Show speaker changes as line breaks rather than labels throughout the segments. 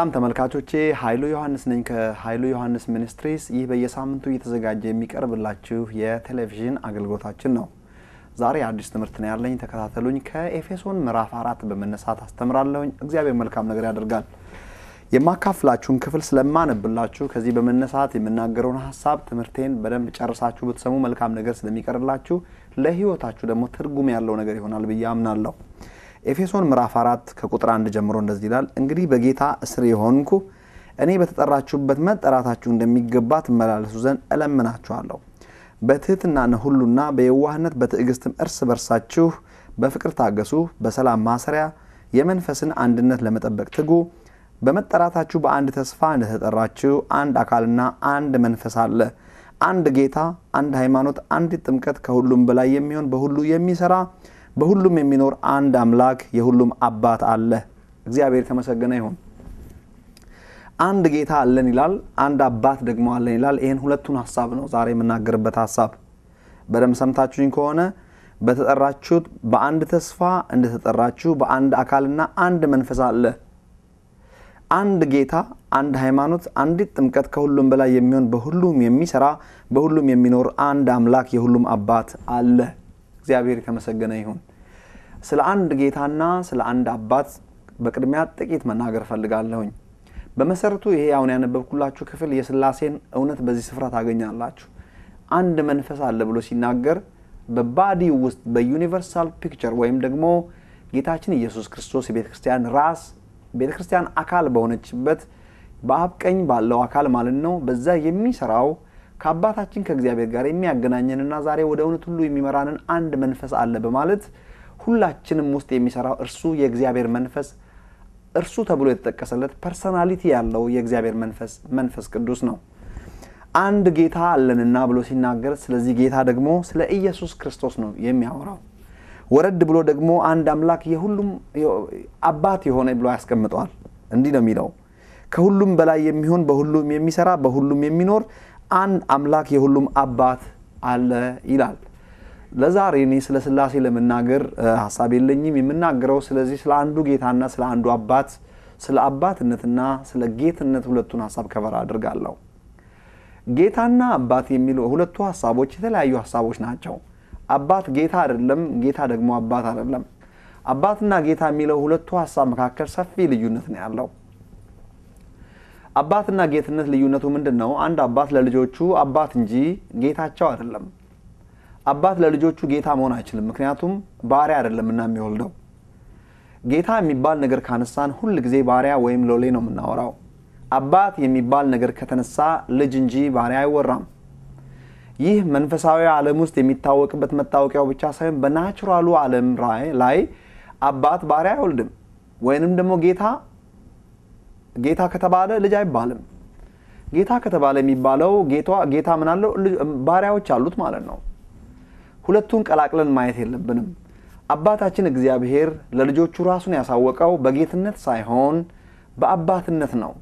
ሰላም ተመልካቾቼ፣ ኃይሉ ዮሐንስ ነኝ ከኃይሉ ዮሐንስ ሚኒስትሪስ። ይህ በየሳምንቱ እየተዘጋጀ የሚቀርብላችሁ የቴሌቪዥን አገልግሎታችን ነው። ዛሬ አዲስ ትምህርት ነው ያለኝ፣ ተከታተሉኝ። ከኤፌሶን ምዕራፍ አራት በመነሳት አስተምራለሁኝ። እግዚአብሔር መልካም ነገር ያደርጋል። የማካፍላችሁን ክፍል ስለማነብላችሁ ከዚህ በመነሳት የምናገረውን ሀሳብ ትምህርቴን በደንብ ጨርሳችሁ ብትሰሙ መልካም ነገር ስለሚቀርላችሁ ለሕይወታችሁ ደግሞ ትርጉም ያለው ነገር ይሆናል ብዬ አምናለሁ። ኤፌሶን ምዕራፍ 4 ከቁጥር 1 ጀምሮ እንደዚህ ይላል፣ እንግዲህ በጌታ እስር የሆንኩ እኔ በተጠራችሁበት መጠራታችሁ እንደሚገባ ትመላለሱ ዘንድ እለምናችኋለሁ። በትህትና ሁሉና በየዋህነት በትዕግስትም እርስ በርሳችሁ በፍቅር ታገሱ። በሰላም ማሰሪያ የመንፈስን አንድነት ለመጠበቅ ትጉ። በመጠራታችሁ በአንድ ተስፋ እንደተጠራችሁ አንድ አካልና አንድ መንፈስ አለ፣ አንድ ጌታ፣ አንድ ሃይማኖት፣ አንዲት ጥምቀት፣ ከሁሉም በላይ የሚሆን በሁሉ የሚሰራ በሁሉም የሚኖር አንድ አምላክ የሁሉም አባት አለ። እግዚአብሔር ተመሰገነ ይሁን። አንድ ጌታ አለን ይላል፣ አንድ አባት ደግሞ አለን ይላል። ይህን ሁለቱን ሀሳብ ነው ዛሬ የምናገርበት ሀሳብ። በደንብ ሰምታችሁኝ ከሆነ በተጠራችሁት በአንድ ተስፋ እንደተጠራችሁ በአንድ አካልና አንድ መንፈስ አለ። አንድ ጌታ፣ አንድ ሃይማኖት፣ አንዲት ጥምቀት፣ ከሁሉም በላይ የሚሆን በሁሉም የሚሰራ በሁሉም የሚኖር አንድ አምላክ የሁሉም አባት አለ። እግዚአብሔር የተመሰገነ ይሁን። ስለ አንድ ጌታና ስለ አንድ አባት በቅድሚያ ጥቂት መናገር እፈልጋለሁኝ። በመሰረቱ ይሄ አሁን ያነበብኩላችሁ ክፍል የስላሴን እውነት በዚህ ስፍራ ታገኛላችሁ። አንድ መንፈስ አለ ብሎ ሲናገር በባዲ ውስጥ በዩኒቨርሳል ፒክቸር ወይም ደግሞ ጌታችን ኢየሱስ ክርስቶስ የቤተ ክርስቲያን ራስ ቤተ ክርስቲያን አካል በሆነችበት በአብ ቀኝ ባለው አካል ማለት ነው በዛ የሚሰራው ከአባታችን ከእግዚአብሔር ጋር የሚያገናኘንና ዛሬ ወደ እውነት ሁሉ የሚመራንን አንድ መንፈስ አለ በማለት ሁላችንም ውስጥ የሚሰራው እርሱ የእግዚአብሔር መንፈስ እርሱ ተብሎ የተጠቀሰለት ፐርሰናሊቲ ያለው የእግዚአብሔር መንፈስ መንፈስ ቅዱስ ነው። አንድ ጌታ አለንና ብሎ ሲናገር ስለዚህ ጌታ ደግሞ ስለ ኢየሱስ ክርስቶስ ነው የሚያወራው። ወረድ ብሎ ደግሞ አንድ አምላክ የሁሉም አባት የሆነ ብሎ ያስቀምጠዋል። እንዲህ ነው የሚለው ከሁሉም በላይ የሚሆን በሁሉም የሚሰራ በሁሉም የሚኖር አንድ አምላክ የሁሉም አባት አለ ይላል። ለዛሬ እኔ ስለ ስላሴ ለመናገር ሀሳብ የለኝም። የምናገረው ስለዚህ ስለ አንዱ ጌታና ስለ አንዱ አባት፣ ስለ አባትነትና ስለ ጌትነት ሁለቱን ሀሳብ ከበር አድርጋለሁ። ጌታና አባት የሚሉ ሁለቱ ሀሳቦች የተለያዩ ሀሳቦች ናቸው። አባት ጌታ አይደለም፣ ጌታ ደግሞ አባት አይደለም። አባትና ጌታ የሚለው ሁለቱ ሀሳብ መካከል ሰፊ ልዩነት ነው ያለው። አባትና ጌትነት ልዩነቱ ምንድን ነው? አንድ አባት ለልጆቹ አባት እንጂ ጌታቸው አይደለም። አባት ለልጆቹ ጌታ መሆን አይችልም፣ ምክንያቱም ባሪያ አይደለም እና የሚወልደው ጌታ የሚባል ነገር ካነሳን ሁል ጊዜ ባሪያ ወይም ሎሌ ነው የምናወራው። አባት የሚባል ነገር ከተነሳ ልጅ እንጂ ባሪያ አይወራም። ይህ መንፈሳዊ ዓለም ውስጥ የሚታወቅበት መታወቂያው ብቻ ሳይሆን በናቹራሉ ዓለም ላይ አባት ባሪያ አይወልድም፣ ወይንም ደግሞ ጌታ ጌታ ከተባለ ልጅ አይባልም። ጌታ ከተባለ የሚባለው ጌታ ምናለው ባሪያዎች አሉት ማለት ነው። ሁለቱን ቀላቅለን ማየት የለብንም። አባታችን እግዚአብሔር ለልጆቹ ራሱን ያሳወቀው በጌትነት ሳይሆን በአባትነት ነው።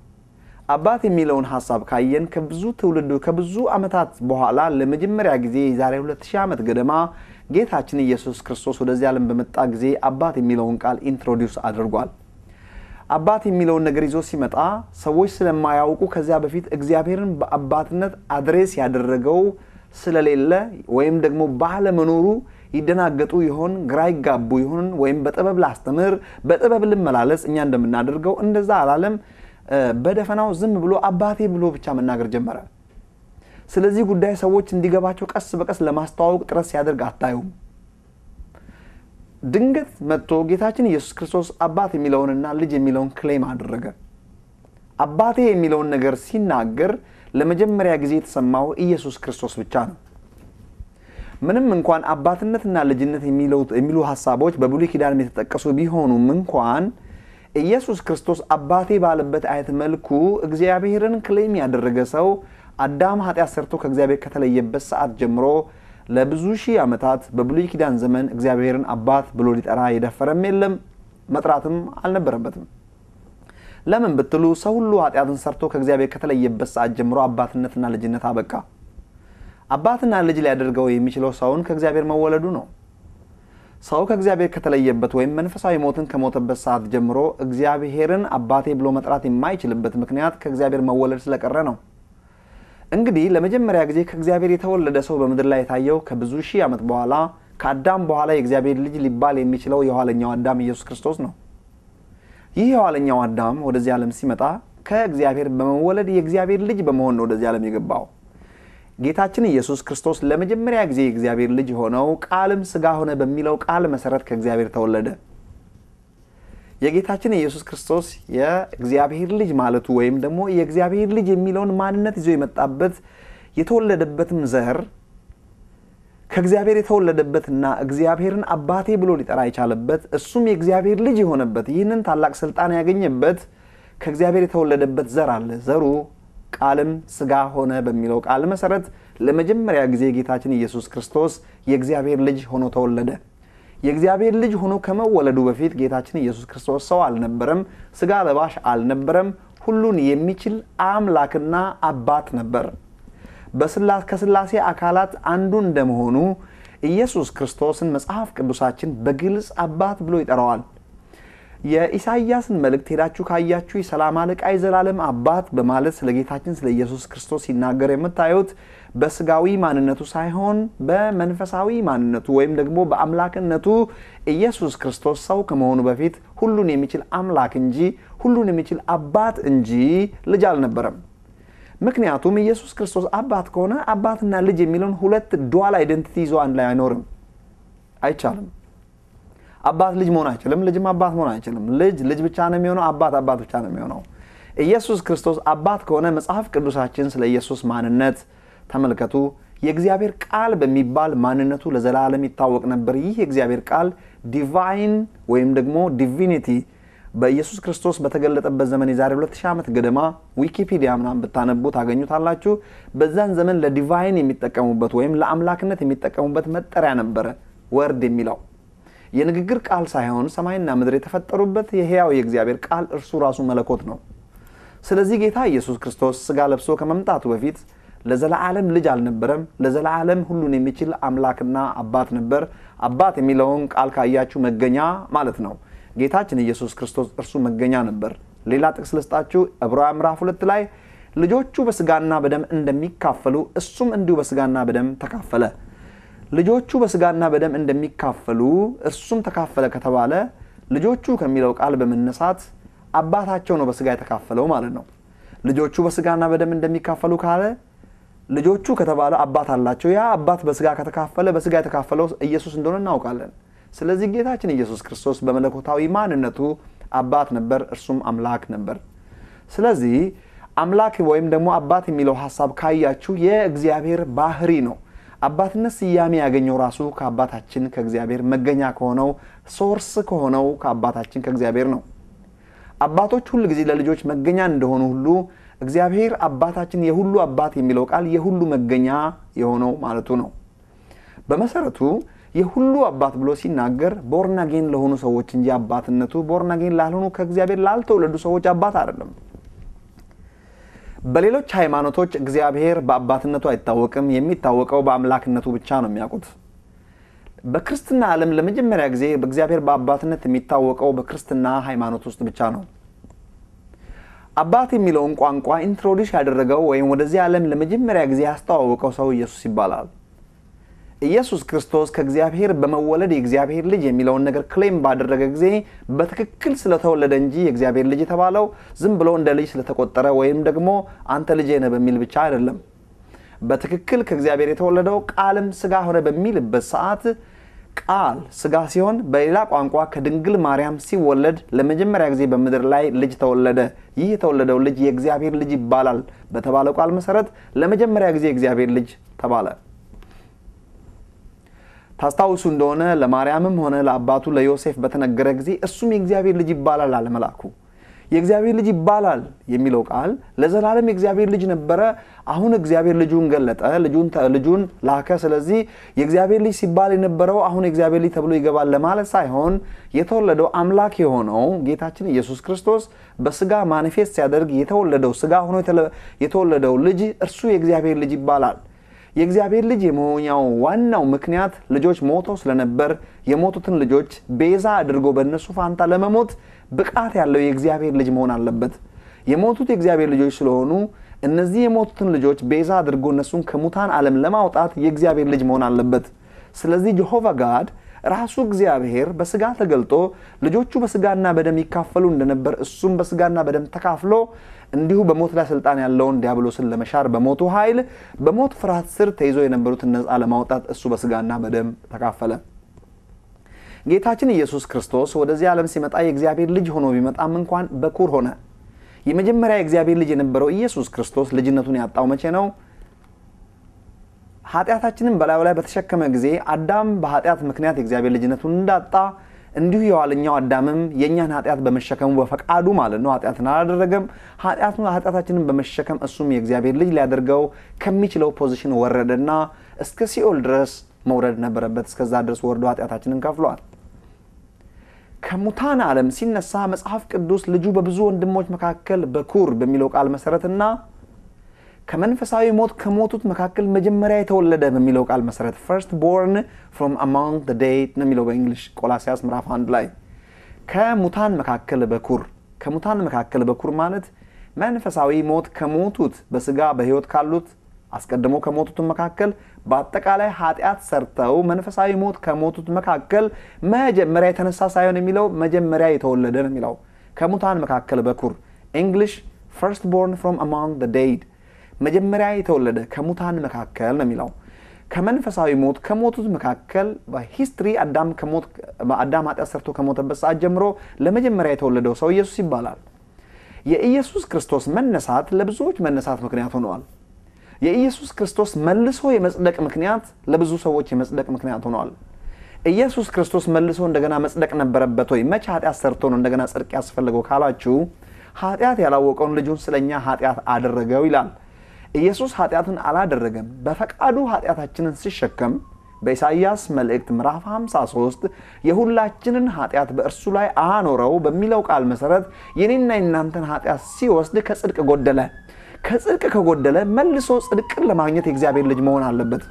አባት የሚለውን ሀሳብ ካየን ከብዙ ትውልድ ከብዙ ዓመታት በኋላ ለመጀመሪያ ጊዜ የዛሬ 2000 ዓመት ገደማ ጌታችን ኢየሱስ ክርስቶስ ወደዚህ ዓለም በመጣ ጊዜ አባት የሚለውን ቃል ኢንትሮዲውስ አድርጓል። አባት የሚለውን ነገር ይዞ ሲመጣ ሰዎች ስለማያውቁ ከዚያ በፊት እግዚአብሔርን በአባትነት አድሬስ ያደረገው ስለሌለ ወይም ደግሞ ባለመኖሩ ይደናገጡ ይሆን፣ ግራ ይጋቡ ይሆን፣ ወይም በጥበብ ላስተምር፣ በጥበብ ልመላለስ፣ እኛ እንደምናደርገው እንደዛ አላለም። በደፈናው ዝም ብሎ አባቴ ብሎ ብቻ መናገር ጀመረ። ስለዚህ ጉዳይ ሰዎች እንዲገባቸው ቀስ በቀስ ለማስተዋወቅ ጥረት ሲያደርግ አታዩም። ድንገት መጥቶ ጌታችን ኢየሱስ ክርስቶስ አባት የሚለውንና ልጅ የሚለውን ክሌም አደረገ። አባቴ የሚለውን ነገር ሲናገር ለመጀመሪያ ጊዜ የተሰማው ኢየሱስ ክርስቶስ ብቻ ነው። ምንም እንኳን አባትነትና ልጅነት የሚሉ ሀሳቦች በብሉ ኪዳንም የተጠቀሱ ቢሆኑም እንኳን ኢየሱስ ክርስቶስ አባቴ ባለበት አይነት መልኩ እግዚአብሔርን ክሌም ያደረገ ሰው አዳም ኃጢአት ሰርቶ ከእግዚአብሔር ከተለየበት ሰዓት ጀምሮ ለብዙ ሺህ ዓመታት በብሉይ ኪዳን ዘመን እግዚአብሔርን አባት ብሎ ሊጠራ የደፈረም የለም፣ መጥራትም አልነበረበትም። ለምን ብትሉ ሰው ሁሉ ኃጢአትን ሰርቶ ከእግዚአብሔር ከተለየበት ሰዓት ጀምሮ አባትነትና ልጅነት አበቃ። አባትና ልጅ ሊያደርገው የሚችለው ሰውን ከእግዚአብሔር መወለዱ ነው። ሰው ከእግዚአብሔር ከተለየበት ወይም መንፈሳዊ ሞትን ከሞተበት ሰዓት ጀምሮ እግዚአብሔርን አባቴ ብሎ መጥራት የማይችልበት ምክንያት ከእግዚአብሔር መወለድ ስለቀረ ነው። እንግዲህ ለመጀመሪያ ጊዜ ከእግዚአብሔር የተወለደ ሰው በምድር ላይ የታየው ከብዙ ሺህ ዓመት በኋላ ከአዳም በኋላ የእግዚአብሔር ልጅ ሊባል የሚችለው የኋለኛው አዳም ኢየሱስ ክርስቶስ ነው። ይህ የኋለኛው አዳም ወደዚህ ዓለም ሲመጣ ከእግዚአብሔር በመወለድ የእግዚአብሔር ልጅ በመሆን ነው ወደዚህ ዓለም የገባው። ጌታችን ኢየሱስ ክርስቶስ ለመጀመሪያ ጊዜ የእግዚአብሔር ልጅ ሆነው ቃልም ስጋ ሆነ በሚለው ቃል መሰረት ከእግዚአብሔር ተወለደ። የጌታችን የኢየሱስ ክርስቶስ የእግዚአብሔር ልጅ ማለቱ ወይም ደግሞ የእግዚአብሔር ልጅ የሚለውን ማንነት ይዞ የመጣበት የተወለደበትም ዘር ከእግዚአብሔር የተወለደበትና እግዚአብሔርን አባቴ ብሎ ሊጠራ የቻለበት እሱም የእግዚአብሔር ልጅ የሆነበት ይህንን ታላቅ ስልጣን ያገኘበት ከእግዚአብሔር የተወለደበት ዘር አለ። ዘሩ ቃልም ስጋ ሆነ በሚለው ቃል መሰረት ለመጀመሪያ ጊዜ ጌታችን ኢየሱስ ክርስቶስ የእግዚአብሔር ልጅ ሆኖ ተወለደ። የእግዚአብሔር ልጅ ሆኖ ከመወለዱ በፊት ጌታችን ኢየሱስ ክርስቶስ ሰው አልነበረም፣ ስጋ ለባሽ አልነበረም። ሁሉን የሚችል አምላክና አባት ነበር። ከስላሴ አካላት አንዱ እንደመሆኑ ኢየሱስ ክርስቶስን መጽሐፍ ቅዱሳችን በግልጽ አባት ብሎ ይጠራዋል። የኢሳይያስን መልእክት ሄዳችሁ ካያችሁ የሰላም አለቃ የዘላለም አባት በማለት ስለ ጌታችን ስለ ኢየሱስ ክርስቶስ ሲናገር የምታዩት በስጋዊ ማንነቱ ሳይሆን በመንፈሳዊ ማንነቱ ወይም ደግሞ በአምላክነቱ ኢየሱስ ክርስቶስ ሰው ከመሆኑ በፊት ሁሉን የሚችል አምላክ እንጂ ሁሉን የሚችል አባት እንጂ ልጅ አልነበረም። ምክንያቱም ኢየሱስ ክርስቶስ አባት ከሆነ አባትና ልጅ የሚለውን ሁለት ዱዋል አይደንቲቲ ይዞ አንድ ላይ አይኖርም፣ አይቻልም። አባት ልጅ መሆን አይችልም፣ ልጅም አባት መሆን አይችልም። ልጅ ልጅ ብቻ ነው የሚሆነው፣ አባት አባት ብቻ ነው የሚሆነው። ኢየሱስ ክርስቶስ አባት ከሆነ መጽሐፍ ቅዱሳችን ስለ ኢየሱስ ማንነት ተመልከቱ የእግዚአብሔር ቃል በሚባል ማንነቱ ለዘላለም ይታወቅ ነበር። ይህ የእግዚአብሔር ቃል ዲቫይን ወይም ደግሞ ዲቪኒቲ በኢየሱስ ክርስቶስ በተገለጠበት ዘመን የዛሬ 2000 ዓመት ገደማ ዊኪፒዲያ ምናም ብታነቡ ታገኙታላችሁ። በዛን ዘመን ለዲቫይን የሚጠቀሙበት ወይም ለአምላክነት የሚጠቀሙበት መጠሪያ ነበረ ወርድ የሚለው የንግግር ቃል ሳይሆን ሰማይና ምድር የተፈጠሩበት የህያው የእግዚአብሔር ቃል እርሱ ራሱ መለኮት ነው። ስለዚህ ጌታ ኢየሱስ ክርስቶስ ስጋ ለብሶ ከመምጣቱ በፊት ለዘላዓለም ልጅ አልነበረም። ለዘላዓለም ሁሉን የሚችል አምላክና አባት ነበር። አባት የሚለውን ቃል ካያችሁ መገኛ ማለት ነው። ጌታችን ኢየሱስ ክርስቶስ እርሱ መገኛ ነበር። ሌላ ጥቅስ ልስጣችሁ። ዕብራውያን ምዕራፍ ሁለት ላይ ልጆቹ በስጋና በደም እንደሚካፈሉ እሱም እንዲሁ በስጋና በደም ተካፈለ። ልጆቹ በስጋና በደም እንደሚካፈሉ እርሱም ተካፈለ ከተባለ ልጆቹ ከሚለው ቃል በመነሳት አባታቸው ነው በስጋ የተካፈለው ማለት ነው። ልጆቹ በስጋና በደም እንደሚካፈሉ ካለ ልጆቹ ከተባለ አባት አላቸው። ያ አባት በስጋ ከተካፈለ በስጋ የተካፈለው ኢየሱስ እንደሆነ እናውቃለን። ስለዚህ ጌታችን ኢየሱስ ክርስቶስ በመለኮታዊ ማንነቱ አባት ነበር፣ እርሱም አምላክ ነበር። ስለዚህ አምላክ ወይም ደግሞ አባት የሚለው ሀሳብ ካያችሁ የእግዚአብሔር ባህሪ ነው። አባትነት ስያሜ ያገኘው ራሱ ከአባታችን ከእግዚአብሔር መገኛ ከሆነው ሶርስ ከሆነው ከአባታችን ከእግዚአብሔር ነው። አባቶች ሁል ጊዜ ለልጆች መገኛ እንደሆኑ ሁሉ እግዚአብሔር አባታችን የሁሉ አባት የሚለው ቃል የሁሉ መገኛ የሆነው ማለቱ ነው። በመሰረቱ የሁሉ አባት ብሎ ሲናገር ቦርናጌን ለሆኑ ሰዎች እንጂ አባትነቱ ቦርናጌን ላልሆኑ ከእግዚአብሔር ላልተወለዱ ሰዎች አባት አይደለም። በሌሎች ሃይማኖቶች እግዚአብሔር በአባትነቱ አይታወቅም፣ የሚታወቀው በአምላክነቱ ብቻ ነው የሚያውቁት። በክርስትና ዓለም ለመጀመሪያ ጊዜ እግዚአብሔር በአባትነት የሚታወቀው በክርስትና ሃይማኖት ውስጥ ብቻ ነው። አባት የሚለውን ቋንቋ ኢንትሮዲስ ያደረገው ወይም ወደዚህ ዓለም ለመጀመሪያ ጊዜ ያስተዋወቀው ሰው ኢየሱስ ይባላል። ኢየሱስ ክርስቶስ ከእግዚአብሔር በመወለድ የእግዚአብሔር ልጅ የሚለውን ነገር ክሌም ባደረገ ጊዜ በትክክል ስለተወለደ እንጂ የእግዚአብሔር ልጅ የተባለው ዝም ብሎ እንደ ልጅ ስለተቆጠረ ወይም ደግሞ አንተ ልጄ ነህ በሚል ብቻ አይደለም። በትክክል ከእግዚአብሔር የተወለደው ቃልም ስጋ ሆነ በሚልበት ሰዓት ቃል ስጋ ሲሆን በሌላ ቋንቋ ከድንግል ማርያም ሲወለድ ለመጀመሪያ ጊዜ በምድር ላይ ልጅ ተወለደ። ይህ የተወለደው ልጅ የእግዚአብሔር ልጅ ይባላል በተባለው ቃል መሰረት ለመጀመሪያ ጊዜ የእግዚአብሔር ልጅ ተባለ። ታስታውሱ እንደሆነ ለማርያምም ሆነ ለአባቱ ለዮሴፍ በተነገረ ጊዜ እሱም የእግዚአብሔር ልጅ ይባላል አለመላኩ። የእግዚአብሔር ልጅ ይባላል የሚለው ቃል ለዘላለም የእግዚአብሔር ልጅ ነበረ። አሁን እግዚአብሔር ልጁን ገለጠ፣ ልጁን ላከ። ስለዚህ የእግዚአብሔር ልጅ ሲባል የነበረው አሁን የእግዚአብሔር ልጅ ተብሎ ይገባል ለማለት ሳይሆን የተወለደው አምላክ የሆነው ጌታችን ኢየሱስ ክርስቶስ በስጋ ማኒፌስት ሲያደርግ የተወለደው ስጋ ሆኖ የተወለደው ልጅ እርሱ የእግዚአብሔር ልጅ ይባላል። የእግዚአብሔር ልጅ የመሆኛው ዋናው ምክንያት ልጆች ሞተው ስለነበር የሞቱትን ልጆች ቤዛ አድርጎ በእነሱ ፋንታ ለመሞት ብቃት ያለው የእግዚአብሔር ልጅ መሆን አለበት። የሞቱት የእግዚአብሔር ልጆች ስለሆኑ እነዚህ የሞቱትን ልጆች ቤዛ አድርጎ እነሱን ከሙታን ዓለም ለማውጣት የእግዚአብሔር ልጅ መሆን አለበት። ስለዚህ ጀሆቫ ጋድ ራሱ እግዚአብሔር በስጋ ተገልጦ ልጆቹ በስጋና በደም ይካፈሉ እንደነበር እሱም በስጋና በደም ተካፍሎ እንዲሁ በሞት ላይ ስልጣን ያለውን ዲያብሎስን ለመሻር በሞቱ ኃይል በሞት ፍርሃት ስር ተይዞ የነበሩትን ነፃ ለማውጣት እሱ በስጋና በደም ተካፈለ። ጌታችን ኢየሱስ ክርስቶስ ወደዚህ ዓለም ሲመጣ የእግዚአብሔር ልጅ ሆኖ ቢመጣም እንኳን በኩር ሆነ። የመጀመሪያ የእግዚአብሔር ልጅ የነበረው ኢየሱስ ክርስቶስ ልጅነቱን ያጣው መቼ ነው? ኃጢአታችንን በላዩ ላይ በተሸከመ ጊዜ አዳም በኃጢአት ምክንያት የእግዚአብሔር ልጅነቱን እንዳጣ እንዲሁ የዋለኛው አዳምም የእኛን ኃጢአት በመሸከሙ በፈቃዱ ማለት ነው። ኃጢአትን አላደረገም። ኃጢአታችንን በመሸከም እሱም የእግዚአብሔር ልጅ ሊያደርገው ከሚችለው ፖዚሽን ወረደና እስከ ሲኦል ድረስ መውረድ ነበረበት። እስከዛ ድረስ ወርዶ ኃጢአታችንን ከፍሏል። ከሙታን ዓለም ሲነሳ መጽሐፍ ቅዱስ ልጁ በብዙ ወንድሞች መካከል በኩር በሚለው ቃል መሰረትና ከመንፈሳዊ ሞት ከሞቱት መካከል መጀመሪያ የተወለደ በሚለው ቃል መሰረት ፈርስት ቦርን ፍሮም አማንግ ዘ ነው የሚለው በእንግሊሽ ቆላሲያስ ምራፍ አንድ ላይ ከሙታን መካከል በኩር ከሙታን መካከል በኩር ማለት መንፈሳዊ ሞት ከሞቱት በስጋ በህይወት ካሉት አስቀድሞ ከሞቱት መካከል በአጠቃላይ ኃጢአት ሰርተው መንፈሳዊ ሞት ከሞቱት መካከል መጀመሪያ የተነሳ ሳይሆን የሚለው መጀመሪያ የተወለደ ነው የሚለው ከሙታን መካከል በኩር እንግሊሽ ፈርስት ቦርን ፍሮም አማንግ ደ መጀመሪያ የተወለደ ከሙታን መካከል ነው የሚለው ከመንፈሳዊ ሞት ከሞቱት መካከል በሂስትሪ አዳም ኃጢአት ሰርቶ ከሞተበት ሰዓት ጀምሮ ለመጀመሪያ የተወለደው ሰው ኢየሱስ ይባላል። የኢየሱስ ክርስቶስ መነሳት ለብዙዎች መነሳት ምክንያት ሆነዋል። የኢየሱስ ክርስቶስ መልሶ የመጽደቅ ምክንያት ለብዙ ሰዎች የመጽደቅ ምክንያት ሆኗል። ኢየሱስ ክርስቶስ መልሶ እንደገና መጽደቅ ነበረበት ወይ? መቼ ኃጢአት ሰርቶ ነው እንደገና ጽድቅ ያስፈልገው ካላችሁ ኃጢአት ያላወቀውን ልጁን ስለኛ ኃጢአት አደረገው ይላል። ኢየሱስ ኃጢአትን አላደረገም። በፈቃዱ ኃጢአታችንን ሲሸከም በኢሳይያስ መልእክት ምዕራፍ 53 የሁላችንን ኃጢአት በእርሱ ላይ አኖረው በሚለው ቃል መሰረት የኔና የናንተን ኃጢአት ሲወስድ ከጽድቅ ጎደለ። ከጽድቅ ከጎደለ መልሶ ጽድቅን ለማግኘት የእግዚአብሔር ልጅ መሆን አለበት።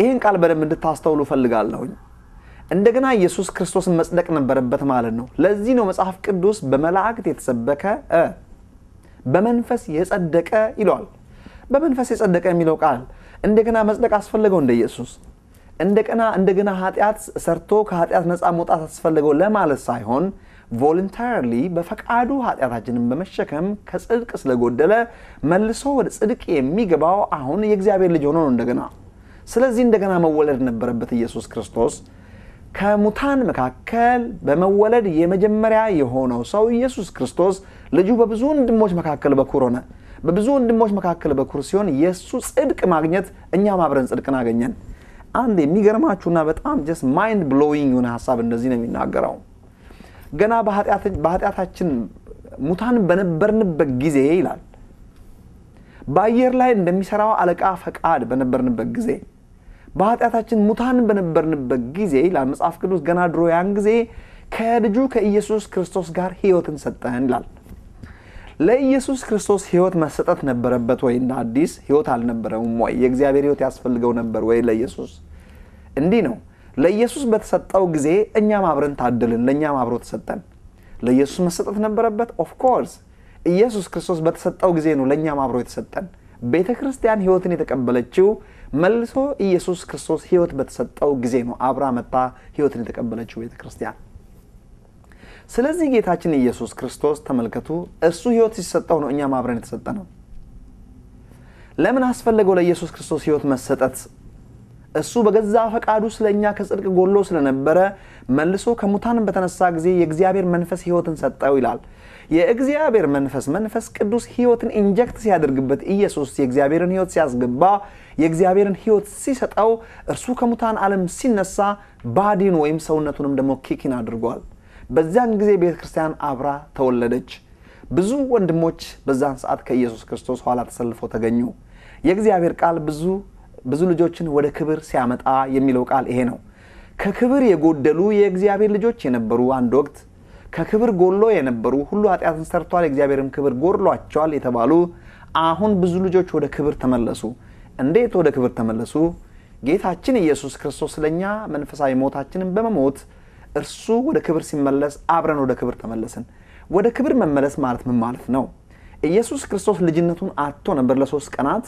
ይህን ቃል በደንብ እንድታስተውሉ ፈልጋለሁኝ። እንደገና ኢየሱስ ክርስቶስን መጽደቅ ነበረበት ማለት ነው። ለዚህ ነው መጽሐፍ ቅዱስ በመላእክት የተሰበከ በመንፈስ የጸደቀ ይለዋል። በመንፈስ የጸደቀ የሚለው ቃል እንደገና መጽደቅ አስፈለገው እንደ ኢየሱስ እንደገና እንደገና ኃጢአት ሰርቶ ከኃጢአት ነፃ መውጣት አስፈለገው ለማለት ሳይሆን ቮለንታሪሊ በፈቃዱ ኃጢአታችንን በመሸከም ከጽድቅ ስለጎደለ መልሶ ወደ ጽድቅ የሚገባው አሁን የእግዚአብሔር ልጅ ሆኖ ነው እንደገና። ስለዚህ እንደገና መወለድ ነበረበት ኢየሱስ ክርስቶስ። ከሙታን መካከል በመወለድ የመጀመሪያ የሆነው ሰው ኢየሱስ ክርስቶስ ልጁ በብዙ ወንድሞች መካከል በኩር ሆነ። በብዙ ወንድሞች መካከል በኩር ሲሆን የእሱ ጽድቅ ማግኘት እኛም አብረን ጽድቅን አገኘን። አንድ የሚገርማችሁና በጣም ጀስት ማይንድ ብሎዊንግ የሆነ ሀሳብ እንደዚህ ነው የሚናገረው ገና በኃጢአታችን ሙታን በነበርንበት ጊዜ ይላል በአየር ላይ እንደሚሰራው አለቃ ፈቃድ በነበርንበት ጊዜ በኃጢአታችን ሙታን በነበርንበት ጊዜ ይላል መጽሐፍ ቅዱስ ገና ድሮ ያን ጊዜ ከልጁ ከኢየሱስ ክርስቶስ ጋር ህይወትን ሰጠን ይላል። ለኢየሱስ ክርስቶስ ህይወት መሰጠት ነበረበት ወይ? እንደ አዲስ ህይወት አልነበረውም ወይ? የእግዚአብሔር ህይወት ያስፈልገው ነበር ወይ? ለኢየሱስ እንዲህ ነው። ለኢየሱስ በተሰጠው ጊዜ እኛም አብረን ታደልን፣ ለእኛም አብሮ ተሰጠን። ለኢየሱስ መሰጠት ነበረበት። ኦፍኮርስ ኢየሱስ ክርስቶስ በተሰጠው ጊዜ ነው ለእኛም አብሮ የተሰጠን። ቤተ ክርስቲያን ህይወትን የተቀበለችው መልሶ ኢየሱስ ክርስቶስ ህይወት በተሰጠው ጊዜ ነው። አብራ መታ ህይወትን የተቀበለችው ቤተ ክርስቲያን። ስለዚህ ጌታችን ኢየሱስ ክርስቶስ ተመልከቱ፣ እሱ ህይወት ሲሰጠው ነው እኛም አብረን የተሰጠ ነው። ለምን አስፈለገው ለኢየሱስ ክርስቶስ ህይወት መሰጠት? እሱ በገዛ ፈቃዱ ስለኛ ከጽድቅ ጎሎ ስለነበረ መልሶ ከሙታን በተነሳ ጊዜ የእግዚአብሔር መንፈስ ሕይወትን ሰጠው ይላል። የእግዚአብሔር መንፈስ መንፈስ ቅዱስ ሕይወትን ኢንጀክት ሲያደርግበት ኢየሱስ የእግዚአብሔርን ሕይወት ሲያስገባ የእግዚአብሔርን ሕይወት ሲሰጠው እርሱ ከሙታን ዓለም ሲነሳ ባዲን ወይም ሰውነቱንም ደግሞ ኪኪን አድርጓል። በዚያን ጊዜ ቤተ ክርስቲያን አብራ ተወለደች። ብዙ ወንድሞች በዛን ሰዓት ከኢየሱስ ክርስቶስ ኋላ ተሰልፈው ተገኙ። የእግዚአብሔር ቃል ብዙ ብዙ ልጆችን ወደ ክብር ሲያመጣ የሚለው ቃል ይሄ ነው። ከክብር የጎደሉ የእግዚአብሔር ልጆች የነበሩ አንድ ወቅት ከክብር ጎሎ የነበሩ ሁሉ ኃጢአትን ሰርቷል፣ የእግዚአብሔርም ክብር ጎድሏቸዋል የተባሉ አሁን ብዙ ልጆች ወደ ክብር ተመለሱ። እንዴት ወደ ክብር ተመለሱ? ጌታችን ኢየሱስ ክርስቶስ ለእኛ መንፈሳዊ ሞታችንን በመሞት እርሱ ወደ ክብር ሲመለስ አብረን ወደ ክብር ተመለስን። ወደ ክብር መመለስ ማለት ምን ማለት ነው? ኢየሱስ ክርስቶስ ልጅነቱን አጥቶ ነበር ለሶስት ቀናት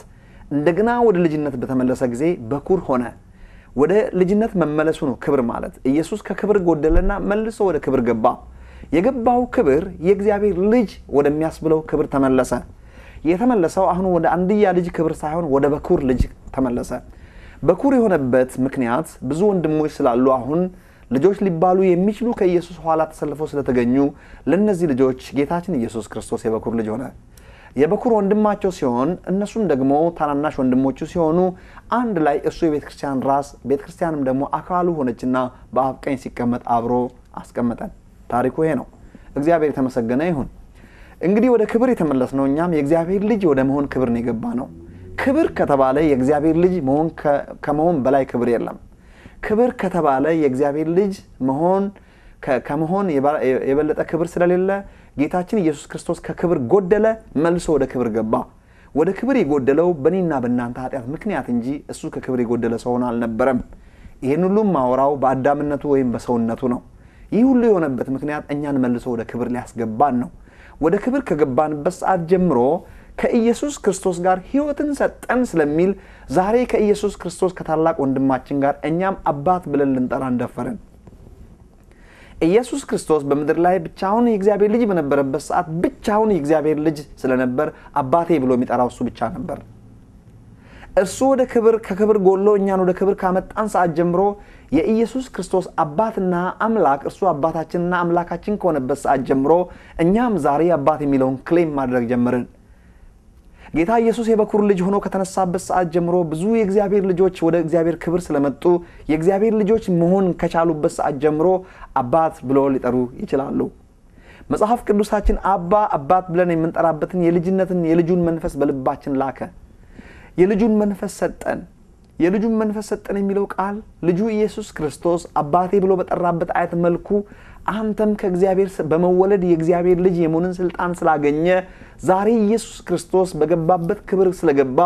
እንደገና ወደ ልጅነት በተመለሰ ጊዜ በኩር ሆነ። ወደ ልጅነት መመለሱ ነው ክብር ማለት። ኢየሱስ ከክብር ጎደለና መልሶ ወደ ክብር ገባ። የገባው ክብር የእግዚአብሔር ልጅ ወደሚያስብለው ክብር ተመለሰ። የተመለሰው አሁን ወደ አንድያ ልጅ ክብር ሳይሆን ወደ በኩር ልጅ ተመለሰ። በኩር የሆነበት ምክንያት ብዙ ወንድሞች ስላሉ አሁን ልጆች ሊባሉ የሚችሉ ከኢየሱስ ኋላ ተሰልፈው ስለተገኙ ለእነዚህ ልጆች ጌታችን ኢየሱስ ክርስቶስ የበኩር ልጅ ሆነ። የበኩር ወንድማቸው ሲሆን እነሱም ደግሞ ታናናሽ ወንድሞቹ ሲሆኑ አንድ ላይ እሱ የቤተ ክርስቲያን ራስ፣ ቤተ ክርስቲያንም ደግሞ አካሉ ሆነችና በአብ ቀኝ ሲቀመጥ አብሮ አስቀመጠን። ታሪኩ ይሄ ነው። እግዚአብሔር የተመሰገነ ይሁን። እንግዲህ ወደ ክብር የተመለስ ነው። እኛም የእግዚአብሔር ልጅ ወደ መሆን ክብር ነው የገባ ነው። ክብር ከተባለ የእግዚአብሔር ልጅ መሆን ከመሆን በላይ ክብር የለም። ክብር ከተባለ የእግዚአብሔር ልጅ መሆን ከመሆን የበለጠ ክብር ስለሌለ ጌታችን ኢየሱስ ክርስቶስ ከክብር ጎደለ፣ መልሶ ወደ ክብር ገባ። ወደ ክብር የጎደለው በእኔና በእናንተ ኃጢአት ምክንያት እንጂ እሱ ከክብር የጎደለ ሰውን አልነበረም። ይህን ሁሉም ማውራው በአዳምነቱ ወይም በሰውነቱ ነው። ይህ ሁሉ የሆነበት ምክንያት እኛን መልሶ ወደ ክብር ሊያስገባን ነው። ወደ ክብር ከገባንበት ሰዓት ጀምሮ ከኢየሱስ ክርስቶስ ጋር ህይወትን ሰጠን ስለሚል ዛሬ ከኢየሱስ ክርስቶስ ከታላቅ ወንድማችን ጋር እኛም አባት ብለን ልንጠራ እንደፈረን። ኢየሱስ ክርስቶስ በምድር ላይ ብቻውን የእግዚአብሔር ልጅ በነበረበት ሰዓት ብቻውን የእግዚአብሔር ልጅ ስለነበር አባቴ ብሎ የሚጠራው እሱ ብቻ ነበር። እርሱ ወደ ክብር ከክብር ጎሎ እኛን ወደ ክብር ካመጣን ሰዓት ጀምሮ የኢየሱስ ክርስቶስ አባትና አምላክ እርሱ አባታችንና አምላካችን ከሆነበት ሰዓት ጀምሮ እኛም ዛሬ አባት የሚለውን ክሌም ማድረግ ጀመርን። ጌታ ኢየሱስ የበኩር ልጅ ሆኖ ከተነሳበት ሰዓት ጀምሮ ብዙ የእግዚአብሔር ልጆች ወደ እግዚአብሔር ክብር ስለመጡ የእግዚአብሔር ልጆች መሆን ከቻሉበት ሰዓት ጀምሮ አባት ብሎ ሊጠሩ ይችላሉ። መጽሐፍ ቅዱሳችን አባ አባት ብለን የምንጠራበትን የልጅነትን የልጁን መንፈስ በልባችን ላከ። የልጁን መንፈስ ሰጠን። የልጁን መንፈስ ሰጠን የሚለው ቃል ልጁ ኢየሱስ ክርስቶስ አባቴ ብሎ በጠራበት አይነት መልኩ አንተም ከእግዚአብሔር በመወለድ የእግዚአብሔር ልጅ የመሆንን ስልጣን ስላገኘ ዛሬ ኢየሱስ ክርስቶስ በገባበት ክብር ስለገባ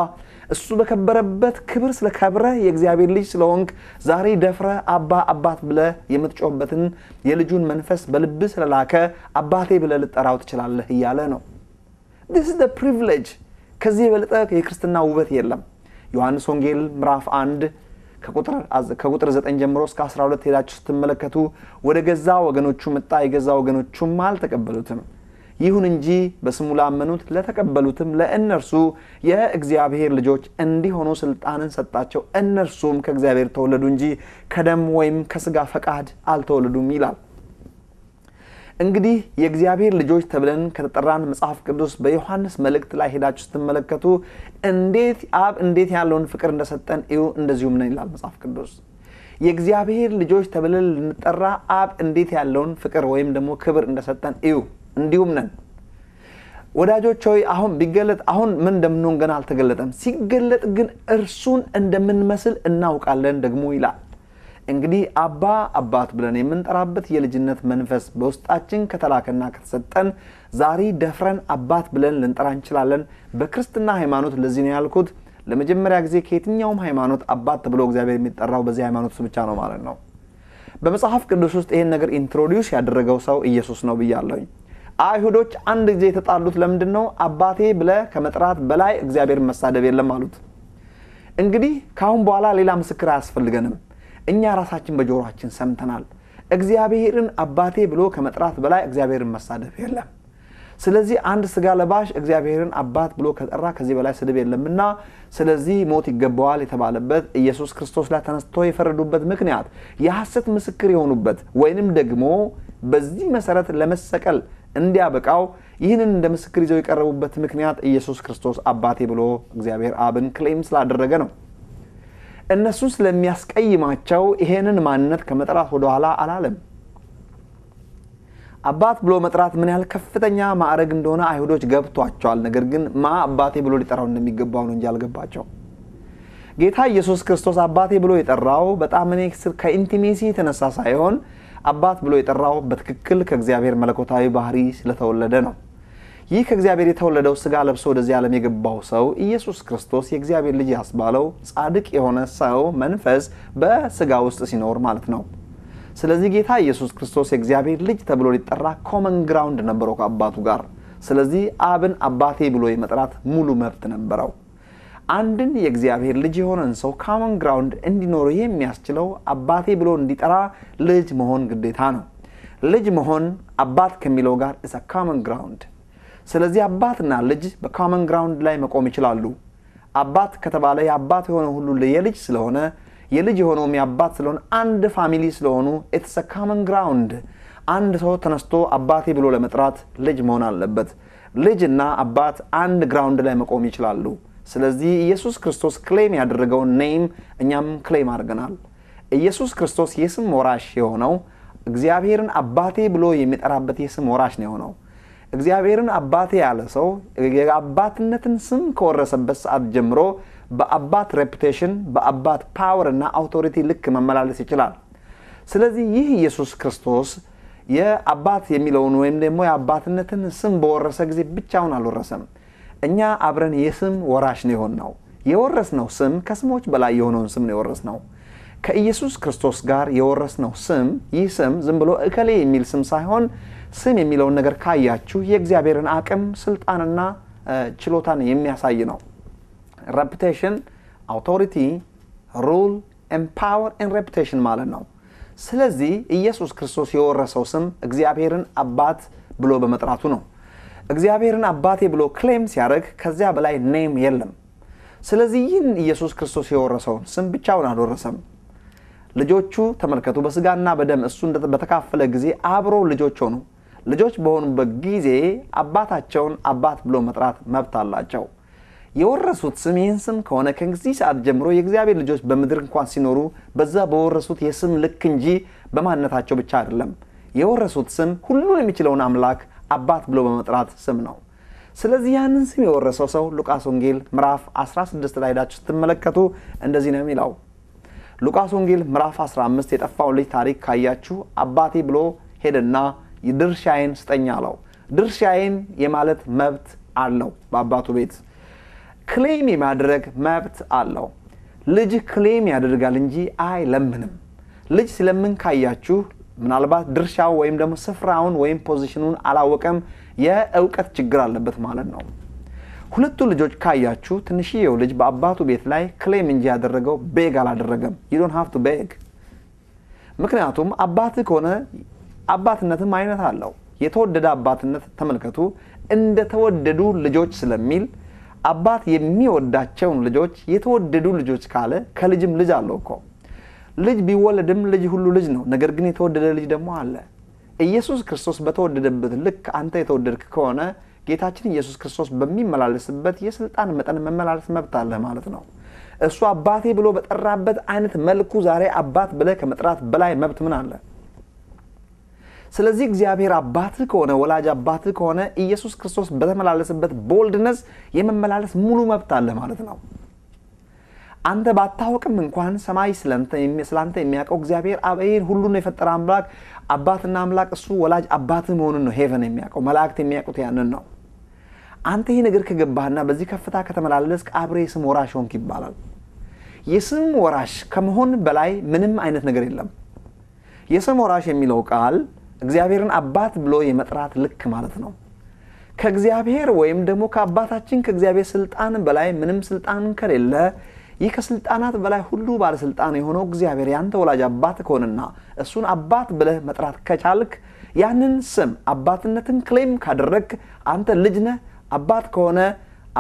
እሱ በከበረበት ክብር ስለከብረ የእግዚአብሔር ልጅ ስለሆንክ ዛሬ ደፍረ አባ አባት ብለ የምትጮህበትን የልጁን መንፈስ በልብ ስለላከ አባቴ ብለ ልጠራው ትችላለህ እያለ ነው። ዲስ ደ ፕሪቪሌጅ። ከዚህ የበለጠ የክርስትና ውበት የለም። ዮሐንስ ወንጌል ምዕራፍ አንድ ከቁጥር 9 ጀምሮ እስከ 12 ሄዳችሁ ስትመለከቱ ወደ ገዛ ወገኖቹ መጣ፣ የገዛ ወገኖቹም አልተቀበሉትም። ይሁን እንጂ በስሙ ላመኑት ለተቀበሉትም ለእነርሱ የእግዚአብሔር ልጆች እንዲሆኑ ስልጣንን ሰጣቸው። እነርሱም ከእግዚአብሔር ተወለዱ እንጂ ከደም ወይም ከስጋ ፈቃድ አልተወለዱም ይላል። እንግዲህ የእግዚአብሔር ልጆች ተብለን ከተጠራን መጽሐፍ ቅዱስ በዮሐንስ መልእክት ላይ ሄዳችሁ ስትመለከቱ እንዴት አብ እንዴት ያለውን ፍቅር እንደሰጠን እዩ፣ እንደዚሁም ነን ይላል መጽሐፍ ቅዱስ። የእግዚአብሔር ልጆች ተብለን ልንጠራ አብ እንዴት ያለውን ፍቅር ወይም ደግሞ ክብር እንደሰጠን እዩ፣ እንዲሁም ነን። ወዳጆች ሆይ አሁን ቢገለጥ አሁን ምን እንደምንሆን ገና አልተገለጠም። ሲገለጥ ግን እርሱን እንደምንመስል እናውቃለን ደግሞ ይላል እንግዲህ አባ አባት ብለን የምንጠራበት የልጅነት መንፈስ በውስጣችን ከተላከና ከተሰጠን ዛሬ ደፍረን አባት ብለን ልንጠራ እንችላለን። በክርስትና ሃይማኖት ለዚህ ነው ያልኩት። ለመጀመሪያ ጊዜ ከየትኛውም ሃይማኖት አባት ተብሎ እግዚአብሔር የሚጠራው በዚህ ሃይማኖት ውስጥ ብቻ ነው ማለት ነው። በመጽሐፍ ቅዱስ ውስጥ ይህን ነገር ኢንትሮዲውስ ያደረገው ሰው ኢየሱስ ነው ብያለሁኝ። አይሁዶች አንድ ጊዜ የተጣሉት ለምንድን ነው? አባቴ ብለ ከመጥራት በላይ እግዚአብሔር መሳደብ የለም አሉት። እንግዲህ ከአሁን በኋላ ሌላ ምስክር አያስፈልገንም እኛ ራሳችን በጆሮችን ሰምተናል። እግዚአብሔርን አባቴ ብሎ ከመጥራት በላይ እግዚአብሔርን መሳደብ የለም። ስለዚህ አንድ ስጋ ለባሽ እግዚአብሔርን አባት ብሎ ከጠራ ከዚህ በላይ ስድብ የለምና፣ ስለዚህ ሞት ይገባዋል የተባለበት ኢየሱስ ክርስቶስ ላይ ተነስቶ የፈረዱበት ምክንያት የሐሰት ምስክር የሆኑበት ወይንም ደግሞ በዚህ መሰረት ለመሰቀል እንዲያበቃው ይህንን እንደ ምስክር ይዘው የቀረቡበት ምክንያት ኢየሱስ ክርስቶስ አባቴ ብሎ እግዚአብሔር አብን ክሌም ስላደረገ ነው። እነሱን ስለሚያስቀይማቸው ይሄንን ማንነት ከመጥራት ወደኋላ አላለም። አባት ብሎ መጥራት ምን ያህል ከፍተኛ ማዕረግ እንደሆነ አይሁዶች ገብቷቸዋል። ነገር ግን ማ አባቴ ብሎ ሊጠራው እንደሚገባው ነው እንጂ አልገባቸው። ጌታ ኢየሱስ ክርስቶስ አባቴ ብሎ የጠራው በጣም እኔ ከኢንቲሜሲ የተነሳ ሳይሆን አባት ብሎ የጠራው በትክክል ከእግዚአብሔር መለኮታዊ ባህሪ ስለተወለደ ነው። ይህ ከእግዚአብሔር የተወለደው ስጋ ለብሶ ወደዚህ ዓለም የገባው ሰው ኢየሱስ ክርስቶስ የእግዚአብሔር ልጅ ያስባለው ጻድቅ የሆነ ሰው መንፈስ በስጋ ውስጥ ሲኖር ማለት ነው። ስለዚህ ጌታ ኢየሱስ ክርስቶስ የእግዚአብሔር ልጅ ተብሎ ሊጠራ ኮመን ግራውንድ ነበረው ከአባቱ ጋር። ስለዚህ አብን አባቴ ብሎ የመጥራት ሙሉ መብት ነበረው። አንድን የእግዚአብሔር ልጅ የሆነን ሰው ካመን ግራውንድ እንዲኖረው የሚያስችለው አባቴ ብሎ እንዲጠራ ልጅ መሆን ግዴታ ነው። ልጅ መሆን አባት ከሚለው ጋር ኢዝ አ ኮመን ግራውንድ ስለዚህ አባትና ልጅ በካመን ግራውንድ ላይ መቆም ይችላሉ። አባት ከተባለ የአባት የሆነ ሁሉ የልጅ ስለሆነ የልጅ የሆነውም የአባት ስለሆነ አንድ ፋሚሊ ስለሆኑ ኢትስ ካመን ግራውንድ። አንድ ሰው ተነስቶ አባቴ ብሎ ለመጥራት ልጅ መሆን አለበት። ልጅና አባት አንድ ግራውንድ ላይ መቆም ይችላሉ። ስለዚህ ኢየሱስ ክርስቶስ ክሌም ያደረገውን ኔም እኛም ክሌም አድርገናል። ኢየሱስ ክርስቶስ የስም ወራሽ የሆነው እግዚአብሔርን አባቴ ብሎ የሚጠራበት የስም ወራሽ ነው የሆነው። እግዚአብሔርን አባቴ ያለ ሰው የአባትነትን ስም ከወረሰበት ሰዓት ጀምሮ በአባት ሬፑቴሽን በአባት ፓወር እና አውቶሪቲ ልክ መመላለስ ይችላል። ስለዚህ ይህ ኢየሱስ ክርስቶስ የአባት የሚለውን ወይም ደግሞ የአባትነትን ስም በወረሰ ጊዜ ብቻውን አልወረሰም። እኛ አብረን የስም ወራሽ ነው የሆን ነው የወረስነው ስም ከስሞች በላይ የሆነውን ስም ነው ነው ከኢየሱስ ክርስቶስ ጋር የወረስነው ስም ይህ ስም ዝም ብሎ እከሌ የሚል ስም ሳይሆን ስም የሚለውን ነገር ካያችሁ የእግዚአብሔርን አቅም ስልጣንና ችሎታን የሚያሳይ ነው። ሬፕቴሽን አውቶሪቲ፣ ሩል፣ ኤምፓወር ን ሬፕቴሽን ማለት ነው። ስለዚህ ኢየሱስ ክርስቶስ የወረሰው ስም እግዚአብሔርን አባት ብሎ በመጥራቱ ነው። እግዚአብሔርን አባቴ ብሎ ክሌም ሲያደርግ ከዚያ በላይ ኔም የለም። ስለዚህ ይህን ኢየሱስ ክርስቶስ የወረሰውን ስም ብቻውን አልወረሰም። ልጆቹ ተመልከቱ፣ በስጋና በደም እሱ በተካፈለ ጊዜ አብሮ ልጆች ሆኑ። ልጆች በሆኑበት ጊዜ አባታቸውን አባት ብሎ መጥራት መብት አላቸው። የወረሱት ስም ይህን ስም ከሆነ ከዚህ ሰዓት ጀምሮ የእግዚአብሔር ልጆች በምድር እንኳን ሲኖሩ በዛ በወረሱት የስም ልክ እንጂ በማንነታቸው ብቻ አይደለም። የወረሱት ስም ሁሉን የሚችለውን አምላክ አባት ብሎ በመጥራት ስም ነው። ስለዚህ ያንን ስም የወረሰው ሰው ሉቃስ ወንጌል ምዕራፍ 16 ላይ ሄዳችሁ ስትመለከቱ እንደዚህ ነው የሚለው። ሉቃስ ወንጌል ምዕራፍ 15 የጠፋውን ልጅ ታሪክ ካያችሁ አባቴ ብሎ ሄደና ድርሻዬን ስጠኝ አለው። ድርሻዬን የማለት መብት አለው። በአባቱ ቤት ክሌም የማድረግ መብት አለው። ልጅ ክሌም ያደርጋል እንጂ አይለምንም። ልጅ ስለምን ካያችሁ ምናልባት ድርሻው ወይም ደግሞ ስፍራውን ወይም ፖዚሽኑን አላወቀም፣ የእውቀት ችግር አለበት ማለት ነው። ሁለቱ ልጆች ካያችሁ ትንሽየው ልጅ በአባቱ ቤት ላይ ክሌም እንጂ ያደረገው ቤግ አላደረገም። ቤግ። ምክንያቱም አባት ከሆነ አባትነትም አይነት አለው። የተወደደ አባትነት ተመልከቱ፣ እንደተወደዱ ልጆች ስለሚል አባት የሚወዳቸውን ልጆች የተወደዱ ልጆች ካለ ከልጅም ልጅ አለው እኮ ልጅ ቢወለድም ልጅ ሁሉ ልጅ ነው። ነገር ግን የተወደደ ልጅ ደግሞ አለ። ኢየሱስ ክርስቶስ በተወደደበት ልክ አንተ የተወደድክ ከሆነ ጌታችን ኢየሱስ ክርስቶስ በሚመላለስበት የስልጣን መጠን መመላለስ መብት አለ ማለት ነው። እሱ አባቴ ብሎ በጠራበት አይነት መልኩ ዛሬ አባት ብለህ ከመጥራት በላይ መብት ምን አለ? ስለዚህ እግዚአብሔር አባት ከሆነ ወላጅ አባት ከሆነ ኢየሱስ ክርስቶስ በተመላለስበት ቦልድነስ የመመላለስ ሙሉ መብት አለ ማለት ነው። አንተ ባታወቅም እንኳን ሰማይ ስለአንተ የሚያውቀው እግዚአብሔር ሁሉ ሁሉን የፈጠረ አምላክ አባትና አምላክ እሱ ወላጅ አባት መሆኑን ነው ሄቨን የሚያውቀው መላእክት የሚያውቁት ያንን ነው። አንተ ይህ ነገር ከገባህና በዚህ ከፍታ ከተመላለስ አብሬ የስም ወራሽ ሆንክ ይባላል። የስም ወራሽ ከመሆን በላይ ምንም አይነት ነገር የለም። የስም ወራሽ የሚለው ቃል እግዚአብሔርን አባት ብሎ የመጥራት ልክ ማለት ነው። ከእግዚአብሔር ወይም ደግሞ ከአባታችን ከእግዚአብሔር ስልጣን በላይ ምንም ስልጣን ከሌለ ይህ ከስልጣናት በላይ ሁሉ ባለስልጣን የሆነው እግዚአብሔር ያንተ ወላጅ አባት ከሆንና እሱን አባት ብለህ መጥራት ከቻልክ ያንን ስም አባትነትን ክሌም ካደረግክ አንተ ልጅ ነህ። አባት ከሆነ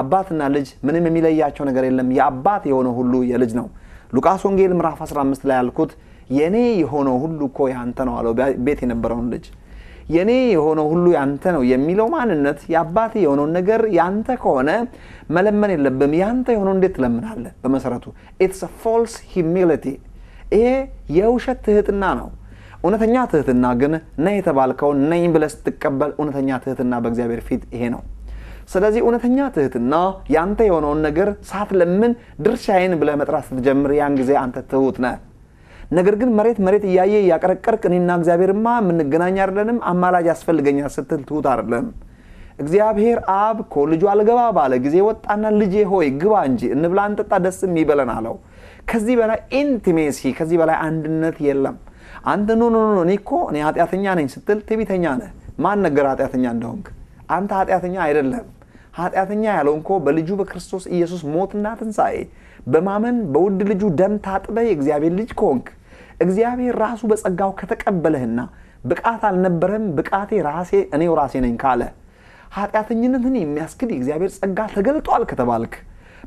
አባትና ልጅ ምንም የሚለያቸው ነገር የለም። የአባት የሆነ ሁሉ የልጅ ነው። ሉቃስ ወንጌል ምዕራፍ 15 ላይ ያልኩት የኔ የሆነው ሁሉ እኮ ያንተ ነው አለው ቤት የነበረውን ልጅ። የኔ የሆነው ሁሉ ያንተ ነው የሚለው ማንነት የአባት የሆነውን ነገር ያንተ ከሆነ መለመን የለብም። ያንተ የሆነው እንዴት ትለምናለ በመሰረቱ ኢትስ ፎልስ ሂሚሊቲ፣ ይሄ የውሸት ትህትና ነው። እውነተኛ ትህትና ግን ነ የተባልከውን ነኝ ብለ ስትቀበል እውነተኛ ትህትና በእግዚአብሔር ፊት ይሄ ነው። ስለዚህ እውነተኛ ትህትና ያንተ የሆነውን ነገር ሳት ለምን ድርሻዬን ብለ መጥራት ስትጀምር ያን ጊዜ አንተ ትሁት ነህ። ነገር ግን መሬት መሬት እያየ እያቀረቀርክ እኔና እግዚአብሔርማ የምንገናኝ አይደለንም አማላጅ ያስፈልገኛል ስትል ትሁት አይደለም። እግዚአብሔር አብ ከልጁ አልገባ ባለ ጊዜ ወጣና ልጄ ሆይ ግባ እንጂ እንብላ፣ እንጠጣ፣ ደስም ይበለን አለው። ከዚህ በላይ ኢንቲሜሲ፣ ከዚህ በላይ አንድነት የለም። አንተ ኖ ኖ ኖ እኔ እኮ እኔ ኃጢአተኛ ነኝ ስትል ትቢተኛ ነህ። ማን ነገር ኃጢአተኛ እንደሆንክ? አንተ ኃጢአተኛ አይደለም። ኃጢአተኛ ያለው እንኮ በልጁ በክርስቶስ ኢየሱስ ሞትና ትንሣኤ በማመን በውድ ልጁ ደም ታጥበ የእግዚአብሔር ልጅ ከሆንክ እግዚአብሔር ራሱ በጸጋው ከተቀበለህና ብቃት አልነበረም ብቃቴ ራሴ እኔው ራሴ ነኝ ካለ ኃጢአተኝነትን የሚያስክድ የእግዚአብሔር ጸጋ ተገልጧል ከተባልክ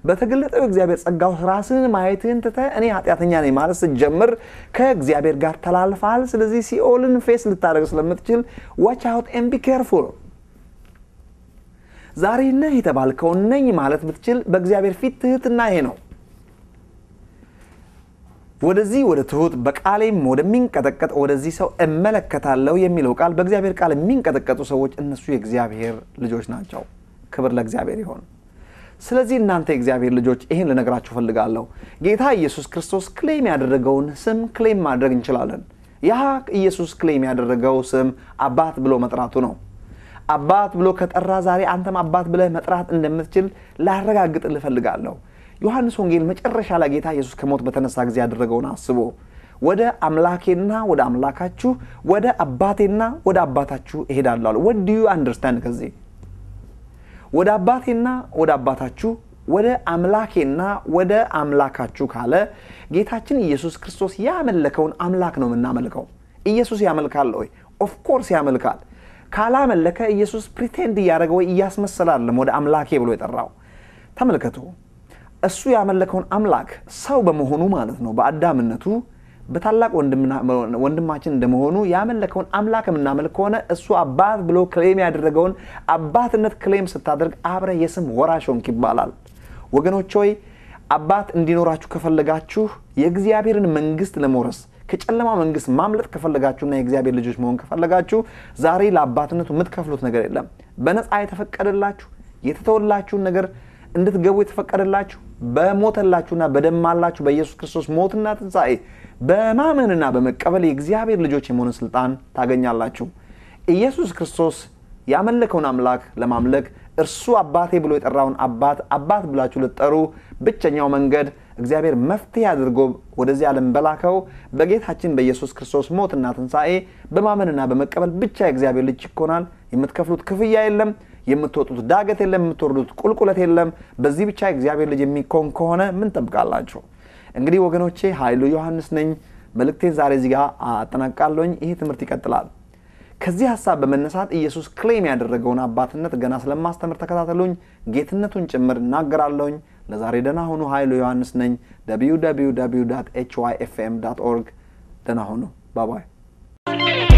በተገለጠው እግዚአብሔር ጸጋው ራስን ማየትህን ትተ እኔ ኃጢአተኛ ነኝ ማለት ስትጀምር ከእግዚአብሔር ጋር ተላልፋል ስለዚህ ሲኦልን ፌስ ልታደረግ ስለምትችል ዋች አውት ኤምቢ ኬርፉል። ዛሬ ነህ የተባልከው ነኝ ማለት ብትችል በእግዚአብሔር ፊት ትህትና ይሄ ነው። ወደዚህ ወደ ትሑት በቃሌም ወደሚንቀጠቀጥ ወደዚህ ሰው እመለከታለሁ የሚለው ቃል በእግዚአብሔር ቃል የሚንቀጠቀጡ ሰዎች እነሱ የእግዚአብሔር ልጆች ናቸው። ክብር ለእግዚአብሔር ይሆን። ስለዚህ እናንተ የእግዚአብሔር ልጆች ይህን ልነግራችሁ ፈልጋለሁ። ጌታ ኢየሱስ ክርስቶስ ክሌም ያደረገውን ስም ክሌም ማድረግ እንችላለን። ያ ኢየሱስ ክሌም ያደረገው ስም አባት ብሎ መጥራቱ ነው። አባት ብሎ ከጠራ ዛሬ አንተም አባት ብለህ መጥራት እንደምትችል ላረጋግጥ ልፈልጋለሁ። ዮሐንስ ወንጌል መጨረሻ ላይ ጌታ ኢየሱስ ከሞት በተነሳ ጊዜ ያደረገውን አስቦ ወደ አምላኬና ወደ አምላካችሁ ወደ አባቴና ወደ አባታችሁ እሄዳለሁ አለ። ወድ ዩ አንደርስታንድ ከዚህ ወደ አባቴና ወደ አባታችሁ ወደ አምላኬና ወደ አምላካችሁ ካለ ጌታችን ኢየሱስ ክርስቶስ ያመለከውን አምላክ ነው የምናመልከው። ኢየሱስ ያመልካል ወይ? ኦፍኮርስ ያመልካል። ካላመለከ ኢየሱስ ፕሪቴንድ እያደረገ ወይ እያስመሰላለም ወደ አምላኬ ብሎ የጠራው ተመልከቱ። እሱ ያመለከውን አምላክ ሰው በመሆኑ ማለት ነው በአዳምነቱ በታላቅ ወንድማችን እንደመሆኑ ያመለከውን አምላክ የምናመልክ ከሆነ እሱ አባት ብሎ ክሌም ያደረገውን አባትነት ክሌም ስታደርግ አብረ የስም ወራሽ ሆንክ ይባላል። ወገኖች ሆይ አባት እንዲኖራችሁ ከፈለጋችሁ የእግዚአብሔርን መንግስት ለመውረስ ከጨለማ መንግስት ማምለጥ ከፈለጋችሁና የእግዚአብሔር ልጆች መሆን ከፈለጋችሁ ዛሬ ለአባትነቱ የምትከፍሉት ነገር የለም። በነፃ የተፈቀደላችሁ የተተወላችሁን ነገር እንድትገቡ የተፈቀደላችሁ በሞተላችሁና በደማላችሁ በኢየሱስ ክርስቶስ ሞትና ትንሣኤ በማመንና በመቀበል የእግዚአብሔር ልጆች የመሆንን ስልጣን ታገኛላችሁ። ኢየሱስ ክርስቶስ ያመለከውን አምላክ ለማምለክ እርሱ አባቴ ብሎ የጠራውን አባት አባት ብላችሁ ልጠሩ ብቸኛው መንገድ እግዚአብሔር መፍትሄ አድርጎ ወደዚህ ዓለም በላከው በጌታችን በኢየሱስ ክርስቶስ ሞትና ትንሣኤ በማመንና በመቀበል ብቻ የእግዚአብሔር ልጅ ይኮናል። የምትከፍሉት ክፍያ የለም። የምትወጡት ዳገት የለም፣ የምትወርዱት ቁልቁለት የለም። በዚህ ብቻ እግዚአብሔር ልጅ የሚኮን ከሆነ ምን ጠብቃላችሁ? እንግዲህ ወገኖቼ ኃይሉ ዮሐንስ ነኝ። መልእክቴን ዛሬ እዚህ ጋር አጠናቅቃለሁኝ። ይሄ ትምህርት ይቀጥላል። ከዚህ ሀሳብ በመነሳት ኢየሱስ ክሌም ያደረገውን አባትነት ገና ስለማስተምር ተከታተሉኝ። ጌትነቱን ጭምር እናገራለሁኝ። ለዛሬ ደህና ሁኑ። ኃይሉ ዮሐንስ ነኝ። www ኤች ዋይ ኤፍ ኤም ኦርግ ደህና ሁኑ። ባባይ